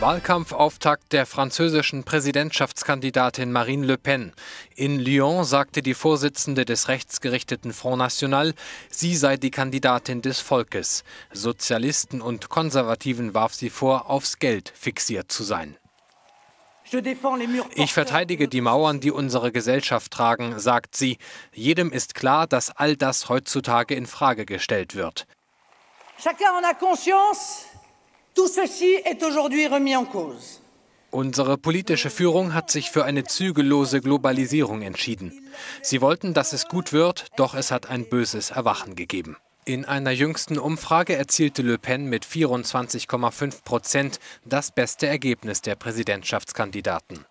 Wahlkampfauftakt der französischen Präsidentschaftskandidatin Marine Le Pen. In Lyon sagte die Vorsitzende des rechtsgerichteten Front National, sie sei die Kandidatin des Volkes. Sozialisten und Konservativen warf sie vor, aufs Geld fixiert zu sein. Ich verteidige die Mauern, die unsere Gesellschaft tragen, sagt sie. Jedem ist klar, dass all das heutzutage in Frage gestellt wird. Chacun en a conscience. Unsere politische Führung hat sich für eine zügellose Globalisierung entschieden. Sie wollten, dass es gut wird, doch es hat ein böses Erwachen gegeben. In einer jüngsten Umfrage erzielte Le Pen mit 24,5 Prozent das beste Ergebnis der Präsidentschaftskandidaten.